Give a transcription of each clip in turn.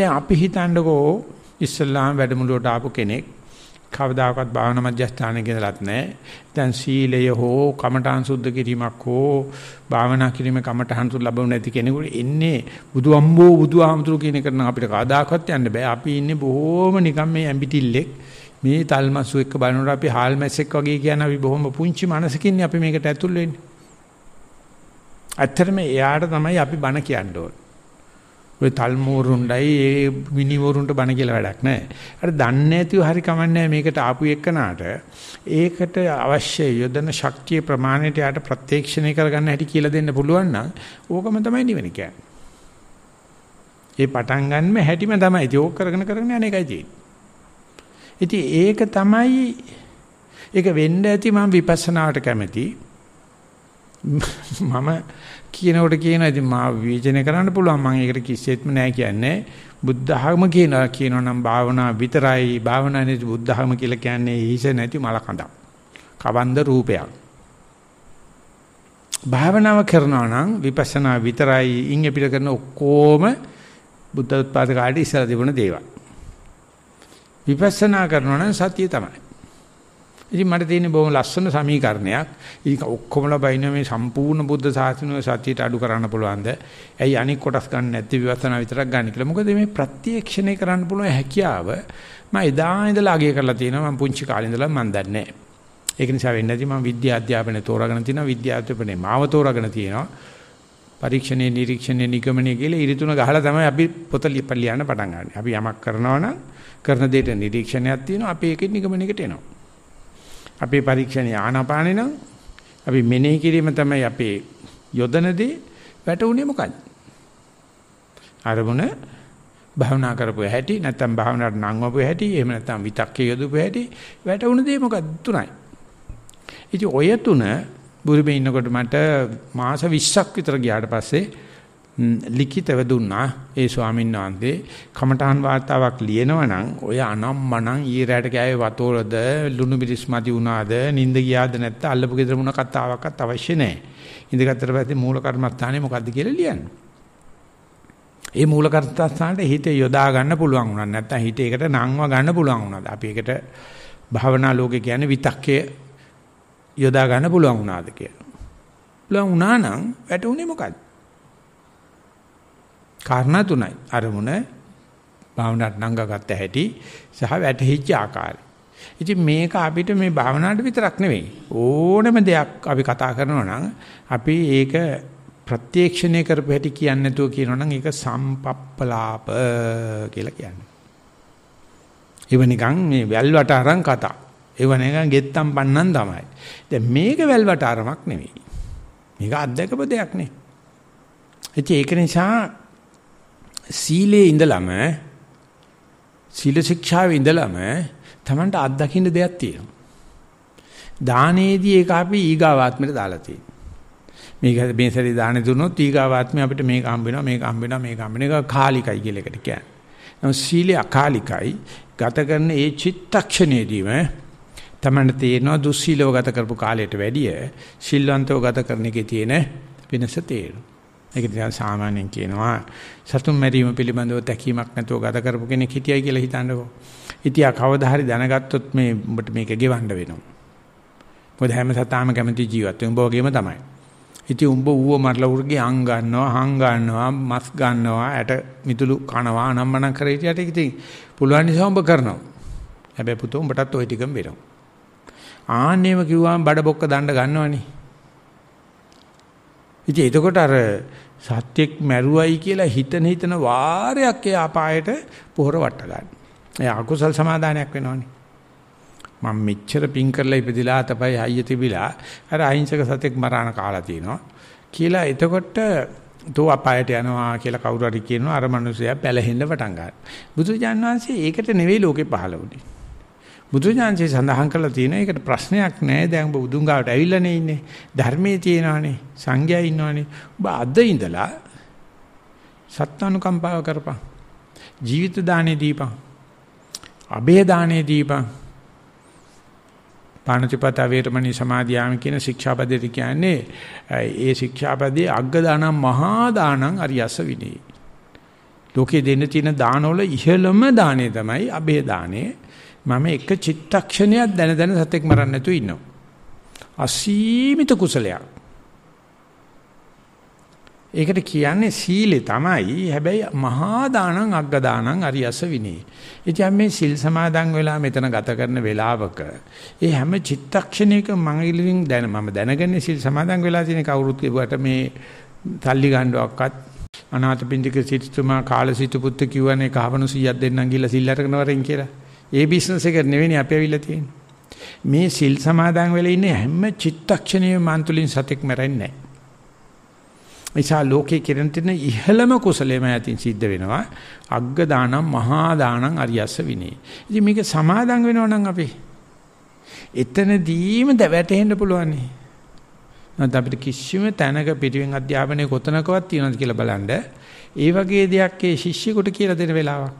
දැන් අපි හිතන්නකෝ ඉස්ලාම් වැඩමුළුවට ආපු කෙනෙක් කවදාකවත් භාවනා මධ්‍යස්ථානයේ ගෙනලත් නැහැ. දැන් සීලය හෝ කමඨාන් සුද්ධ කිරීමක් හෝ භාවනා කිරීමේ කමඨාන් සුද්ධ ලැබුණ නැති කෙනෙකුට එන්නේ බුදු අම්බෝ බුදු ආමතුරු කියන එක නම් අපිට කවදාකවත් යන්න බෑ. අපි ඉන්නේ බොහොම නිකම් මේ ඇඹිටිල්ලෙක් මේ තල්මසු එක්ක බලනකොට අපි හාල් මැස්සෙක් වගේ කියන අපි බොහොම පුංචි මනසකින් අපි මේකට ඇතුල් වෙන්නේ. ඇත්තටම එයාට තමයි අපි බන කියන්න ඕනේ. ඔය තල්මෝරුණ්ඩයි ඒ මිනිමෝරුණ්ඩ බණ කියලා වැඩක් නැහැ. අර දන්නේ නැතිව හරි කමන්නේ මේකට ආපු එකනට ඒකට අවශ්‍ය යොදන ශක්තිය ප්‍රමාණයට යාට ප්‍රත්‍යක්ෂණය කරගන්න හැටි කියලා දෙන්න පුළුවන් නම් ඕකම තමයි නිවන කියන්නේ. ඒ පටන් ගන්නම හැටිම තමයි. ඒක කරගෙන කරගෙන යන එකයි තියෙන්නේ. ඉතින් ඒක තමයි ඒක වෙන්න ඇති මම විපස්සනාවට කැමතියි. මම කියනකොට කියනවා ඉතින් මාව විවේචනය කරන්න පුළුවන් මම ඒකට කිසිසේත්ම නෑ කියන්නේ බුද්ධ ධර්ම කියනවා කියනවා නම් භාවනා විතරයි භාවනා නැති බුද්ධ ධර්ම කියලා කියන්නේ හිස නැති මල කඳක් කවන්ද රූපයක් භාවනාව කරනවා නම් විපස්සනා විතරයි ඉන් පිට කරන ඔක්කොම බුද්ධ උත්පාද කාලේ ඉස්සර තිබුණ දේවල් විපස්සනා කරනවා නම් සතිය තමයි ඉතින් මට තියෙන බොහොම ලස්සන සමීකරණයක්. ඒක ඔක්කොමලා බයින මේ සම්පූර්ණ බුද්ධ ශාසනය සත්‍යයට අඩු කරන්න පුළුවන්ද? ඇයි අනික් කොටස් ගන්න නැති විවසනා විතරක් ගන්න කියලා. මොකද මේ ප්‍රත්‍යක්ෂණය කරන්න පුළුවන් හැකියාව මම එදා ඉඳලා අගය කරලා තියෙනවා. මම පුංචි කාලේ ඉඳලා මම දන්නේ ඒක නිසා වෙන්නේ නැති මම විද්‍යා අධ්‍යාපනය තෝරාගෙන තිනවා. විද්‍යා අධ්‍යාපනයේ මාව තෝරාගෙන තියෙනවා. පරීක්ෂණේ නිරීක්ෂණේ නිගමනයේ කියලා ඉරිතුන ගහලා තමයි අපි පොත ලියන්න පටන් ගන්න. අපි යමක් කරනවා නම් කරන දෙයට නිරීක්ෂණයක් තියෙනවා. අපි ඒකෙ නිගමනයකට එනවා. අපේ පරීක්ෂණ ආනාපානෙ නම් අපි මෙනෙහි කිරීම තමයි අපේ යොදනදී වැටුනේ මොකක්ද? අරමුණ භාවනා කරපු හැටි නැත්නම් භාවනාවට නංවපු හැටි එහෙම නැත්නම් විතක්කේ යොදපු හැටි වැටුණ දේ මොකක්ද තුනයි. ඉතින් ඔය තුන බුරුමේ ඉන්නකොට මට මාස 20ක් විතර ගියාට පස්සේ ලිඛිතව දුන්නා ඒ ස්වාමීන් වහන්සේ කමඨාන් වාතාවක් ලියනවනම් ඔය අනම්මනම් ඊරාට ගෑවේ වතෝලද ලුණු මිරිස් මදි වුණාද නිින්ද ගියාද නැත්නම් අල්ලපු ගෙදර මොන කතාවක්වත් අවශ්‍ය නැහැ. ඉඳගත්තට පස්සේ මූල කර්මස්ථානේ මොකද්ද කියලා ලියන්න. ඒ මූල කර්මස්ථානට හිත යොදා ගන්න පුළුවන් වුණා නැත්නම් හිත ඒකට නංව ගන්න පුළුවන් වුණාද? අපි ඒකට භාවනා ලෝකේ කියන්නේ විතක්කය යොදා ගන්න පුළුවන් වුණාද කියලා. පුළුවන් වුණා නම් වැටුනේ මොකද්ද? කාරණා තුනයි. අරමුණ භාවනාවට නංගගත්ත හැටි සහ වැටහිච්ච ආකාරය. ඉතින් මේක අපිට මේ භාවනාවට විතරක් නෙවෙයි. ඕනම දෙයක් අපි කතා කරනවා නම් අපි ඒක ප්‍රත්‍යක්ෂණය කරපු හැටි කියන්නේ නැතුව කියනවා නම් ඒක සම්පප්පලාප කියලා කියන්නේ. ඒව නිකන් මේ වැල්වට අරන් කතා. ඒව නිකන් ගෙත්තම් පන්නන් තමයි. දැන් මේක වැල්වට අරමක් නෙවෙයි. මේක අත්දකපු දෙයක් නේ. ඉතින් ඒක නිසා සීලේ ඉඳලම සීල ශික්ෂාවේ ඉඳලම Tamanට අත්දකින්න දෙයක් තියෙනවා. දානයේදී ඒක අපි ඊගාවාත්මයට දාලා තියෙනවා. මේක මේ සැරේ දාන දුන්නොත් ඊගාවාත්මය අපිට මේක හම්බ වෙනවා මේක හම්බ වෙනවා මේක හම්බ වෙන එක කාලිකයි කියලා එකට කියන්නේ. නමුත් සීලය අකාලිකයි. ගත කරන ඒ චිත්තක්ෂණයේදීම තමන්න තේරෙනවා දුස්සීලව ගත කරපු කාලයට වැඩිය සිල්වන්තව ගත කරන එකේ තියෙන වෙනස තේරෙනවා. ඒක නිසා සාමාන්‍යයෙන් කියනවා සතුන් මැරීම පිළිබඳව තැකීමක් නැතුව ගත කරපු කෙනෙක් හිටියයි කියලා හිතන්නකෝ. ඉතියා කවදා හරි දැනගත්තොත් මේ ඔබට මේක ගෙවන්න වෙනවා. මොකද හැම සතාම කැමති ජීවත් වෙන බෝගේම තමයි. ඉතින් උඹ ඌව මරලා උර්ගේ අං ගන්නවා, හං ගන්නවා, මස් ගන්නවා, ඇට මිදුළු කනවා, අනම්මනම් කර හිටියට ඉතින් පුළුවන් නිසා උඹ කරනවා. හැබැයි පුතෝ උඹටත් ওই ටිකම වෙනවා. ආන්නේම කිව්වම බඩ බොක්ක දණ්ඩ ගන්නවනේ. ඉතින් එතකොට අර සත්‍යෙක් මැරුවයි කියලා හිතන හිතන වාරයක් ඒ අපායට පොහොර වට ගන්න. ඒ අකුසල් සමාදානයක් වෙනවනේ. මම මෙච්චර පිං කරලා ඉපදිලා තමයි අයිය තිබිලා අර අහිංසක සතෙක් මරාන කාලා තිනවා කියලා එතකොට තෝ අපායට යනවා කියලා කවුරු හරි කියනවා අර මිනිසයා පැලහෙන්න පටන් ගන්නවා. බුදුජාන් වහන්සේ ඒකට නෙවෙයි ලෝකේ පහළ වුණේ. බුදුජානසේ සඳහන් කරලා තියෙනවා ඒකට ප්‍රශ්නයක් නැහැ දැන් ඔබ බුදුන් ගාවට ඇවිල්ලානේ ඉන්නේ ධර්මයේ තියෙනවානේ සංඝයා ඉන්නවානේ ඔබ අද ඉඳලා සත්ත්වනුකම්පාව කරපන් ජීවිත දානේ දීපන් අබේ දානේ දීපන් පාණතිපත වේරමණී සමාධියාම කියන ශික්ෂාපදයට කියන්නේ ඒ ශික්ෂාපදයේ අග්ග දානම් මහා දානම් අරියස විනේ ලෝකේ දෙන්න තියෙන දානවල ඉහළම දානේ තමයි අබේ දානේ මම එක චිත්තක්ෂණයක් දැන දැන සතෙක් මරන්න නැතුව ඉන්නවා. අසීමිත කුසලයක්. ඒකට කියන්නේ සීලය තමයි. හැබැයි මහා දානං අග්ග දානං අරියස විනේ. ඉතින් මේ සිල් සමාදන් වෙලා මෙතන ගත කරන වේලාවක ඒ හැම චිත්තක්ෂණයක මම ඉලින් දැන මම දැනගන්නේ සිල් සමාදන් වෙලා තියෙන කවුරුත් කිව්වට මේ තල්ලි ගන්නවක්වත් අනාථපිණ්ඩික සිටුතුමා කාලසිටු පුත් කිව්වනේ කහවණු 100ක් දෙන්නම් කියලා සිල් අරගෙන වරෙන් කියලා. ඒ බිස්නස් එක නෙවෙයි අපි අවිල්ල තියෙන්නේ. මේ සිල් සමාදන් වෙලා ඉන්නේ හැම චිත්තක්ෂණයෙම මන්තුලින් සතෙක් මැරෙන්නේ නැහැ. නිසා ලෝකේ කෙරෙන තියෙන ඉහළම කුසලයේම ඇතින් සිද්ධ වෙනවා. අග්ග දානම් මහා දානම් අරියස්ස විනේ. ඉතින් මේක සමාදන් වෙනවා නම් අපි එතනදීම දැවැටෙන්න පුළුවන් නේ. නැත්නම් අපිට කිසිම තැනක පිටිවෙන් අධ්‍යාපනයේ කොතනකවත් තියනවද කියලා බලන්න. ඒ වගේ දෙයක් ඒ ශිෂ්‍යෙකුට කියලා දෙන වෙලාවක්.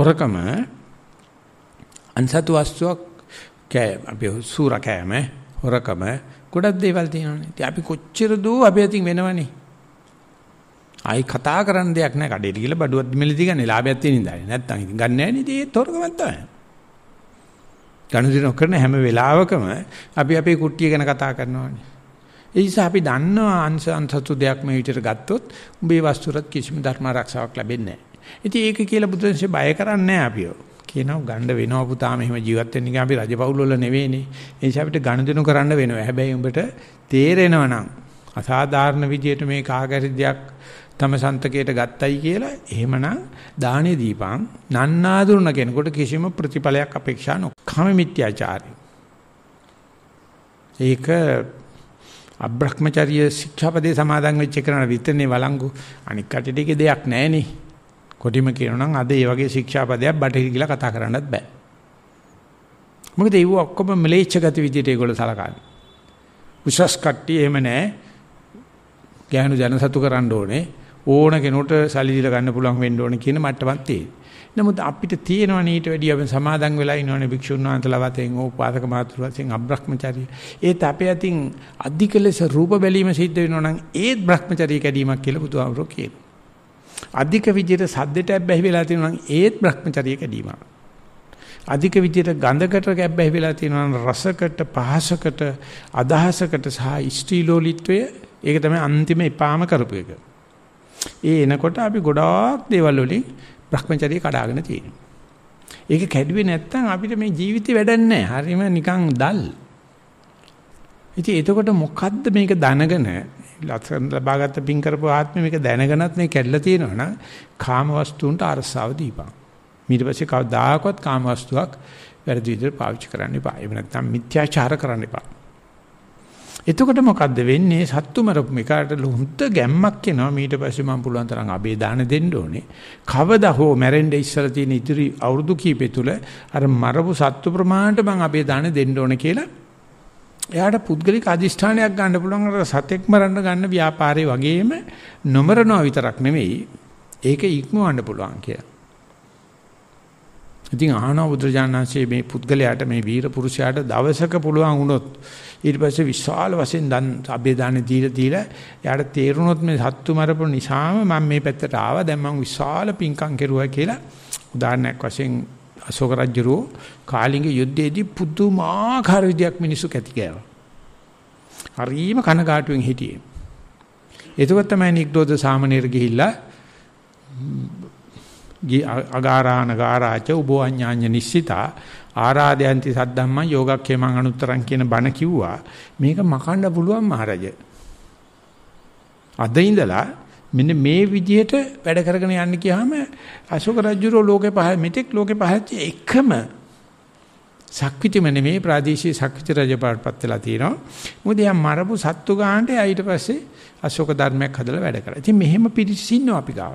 හොරකම අන්සතු වස්තුවක් කෑ අපි සූර කෑම හොරකම ගොඩක් දේවල් තියෙනවානේ. ඉතින් අපි කොච්චර දෝ අපි අතින් වෙනවනේ. ආයි කතා කරන්න දෙයක් නැහැ. කඩේට ගිහලා බඩුවත් මිලදී ගන්න. ලාභයක් තියෙන ඉඳලා. නැත්තම් ඉතින් ගන්න නැහැ නේද? ඒත් හොරකමක් තමයි. ගනුදෙනු කරන හැම වෙලාවකම අපි අපේ කුට්ටිය ගැන කතා කරනවානේ. ඒ නිසා අපි දන්නවා අංශ අන්තතු දෙයක් මේ විදිහට ගත්තොත් උඹේ වස්තුරත් කිසිම ධර්ම ආරක්ෂාවක් ලැබෙන්නේ නැහැ. ඉතින් ඒක කියලා බුදුන්සේ බය කරන්නේ නැහැ අපිව. කියනවා ගණ්ඩ වෙනවා පුතා මෙහෙම ජීවත් වෙන්න ගියා අපි රජපෞල් වල නෙවෙයිනේ. ඒ නිසා අපිට ගණදෙනු කරන්න වෙනවා. හැබැයි උඹට තේරෙනවා නම් අසාධාරණ විදියට මේ කාගරි දෙයක් තම සන්තකයට ගත්තයි කියලා එහෙමනම් දානේ දීපං නන්නාඳුන කෙනෙකුට කිසිම ප්‍රතිඵලයක් අපේක්ෂා නොකම මිත්‍යාචාරය. ඒක අබ්‍රහ්මචර්ය ශික්ෂාපදේ සමාදන් වෙච්ච කරන විතරනේ වළංගු අනික් කටට දෙයක් නැහැ කොටිම කියනනම් අද ඒ වගේ ශික්ෂාපදයක් බටහිර කියලා කතා කරන්නත් බෑ. මොකද ඒව ඔක්කොම මිලේච්ඡ ගති විදිහට ඒගොල්ලෝ සලකන්නේ. උසස් කට්ටිය එහෙම නැහැ. ගැහණු ජනසතු කරන්න ඕනේ. ඕන කෙනෙකුට සල්ලි දීලා ගන්න පුළුවන් වෙන්න ඕනේ කියන මට්ටමක් තියෙනවා. නමුත් අපිට තියෙනවා නීට වැඩිය අපි සමාදන් වෙලා ඉන්නෝනේ භික්ෂුන් වහන්සේලා වතෙන් ඕපාසක මාතෘ වශයෙන් අබ්‍රහ්මචාරී. ඒත් අපේ අතින් අධික ලෙස රූප බැලීම සිද්ධ වෙනවා නම් ඒත් බ්‍රහ්මචාරී කැඩීමක් කියලා බුදුහාමුදුරුවෝ කියනවා. අධික විදියට සද්දෙට ඇබ්බැහි වෙලා තියෙනවා නම් ඒත් Brahmacharya කැඩීම. අධික විදියට ගඳකට ඇබ්බැහි වෙලා තියෙනවා නම් රසකට පහසකට අදහසකට සහ ස්ත්‍රීලෝලීත්වය ඒක තමයි අන්තිම එපාම කරපු එක. ඒ එනකොට අපි ගොඩාක් දේවල් වලින් Brahmacharya කඩාගෙන තියෙනවා. ඒක කැඩුවේ නැත්තම් අපිට මේ ජීවිතේ වැඩන්නේ හරිම නිකන් දල්. ඉතින් එතකොට මොකද්ද මේක දැනගෙන ලස්සන ලබාගත්ත පින් කරපු ආත්මෙ මේක දැනගෙනත් මේ කැඩලා තියෙනවා නම් කාම වස්තුන්ට අරසාව දීපන්. ඊට පස්සේ කවදාකවත් කාම වස්තුවක් වැරදි විදිහට පාවිච්චි කරන්න එපා. එහෙම නැත්නම් මිත්‍යාචාර කරන්න එපා. එතකොට මොකද්ද වෙන්නේ? සත්තු මරපු මිකාට ලොන්ත ගැම්මක් එනවා. ඊට පස්සේ මම පුළුවන් තරම් අබේ දාන දෙන්න ඕනේ. කවදා හෝ මැරෙන්න ඉස්සර තියෙන ඉදිරි අවුරුදු කීපය තුල අර මරපු සත්තු ප්‍රමාණයට මම අබේ දාන දෙන්න ඕනේ කියලා එයාට පුද්ගලික අදිෂ්ඨානයක් ගන්න පුළුවන් අර සතෙක් මරන්න ගන්න ව්‍යාපාරේ වගේම නොමරනවා විතරක් නෙමෙයි ඒක ඉක්මවන්න පුළුවන් කියලා. ඉතින් ආහනා බුදුජානනාංශයේ මේ පුද්ගලයාට මේ වීර පුරුෂයාට දවසක පුළුවන් වුණොත් ඊට පස්සේ විශාල වශයෙන් දන් අබේදානේ දීලා දීලා එයාට තේරුණොත් මේ සත්තු මරපු නිසාම මම මේ පැත්තට ආවා දැන් මම විශාල පිංකම් කෙරුවා කියලා උදාහරණයක් වශයෙන් අශෝක රජුරෝ කාලිංග යුද්ධයේදී පුදුමාකාර විදියක් මිනිසු කැති ගෑවා හරිම කනගාටුවෙන් හිටියේ. එතකොට තමයි නිග්‍රෝධ සාමණේර ගිහිල්ලා අගාරාණ ගාරාච උබෝ අඥාඤ්ඤ නිස්සිතා ආරාදයන්ති සද්දම්මං යෝගක්ඛේමං අනුත්තරං කියන බණ කිව්වා. මේක මකන්න පුළුවන් මහරජා. අද ඉඳලා මෙන්න මේ විදිහට වැඩ කරගෙන යන්න කියාම අශෝක රජුරෝ ලෝකේ පහ මෙතෙක් ලෝකේ පහච්ච එකම සක්විතිම නෙමෙයි ප්‍රාදේශීය සක්විති රජ පාටපත් වෙලා තියෙනවා. මොකද යා මරපු සත්තු ගානට ඊට පස්සේ අශෝක ධර්මයක් හදලා වැඩ කරා. ඉතින් මෙහෙම පිරිසිදු ඉන්නවා අපි ගාව.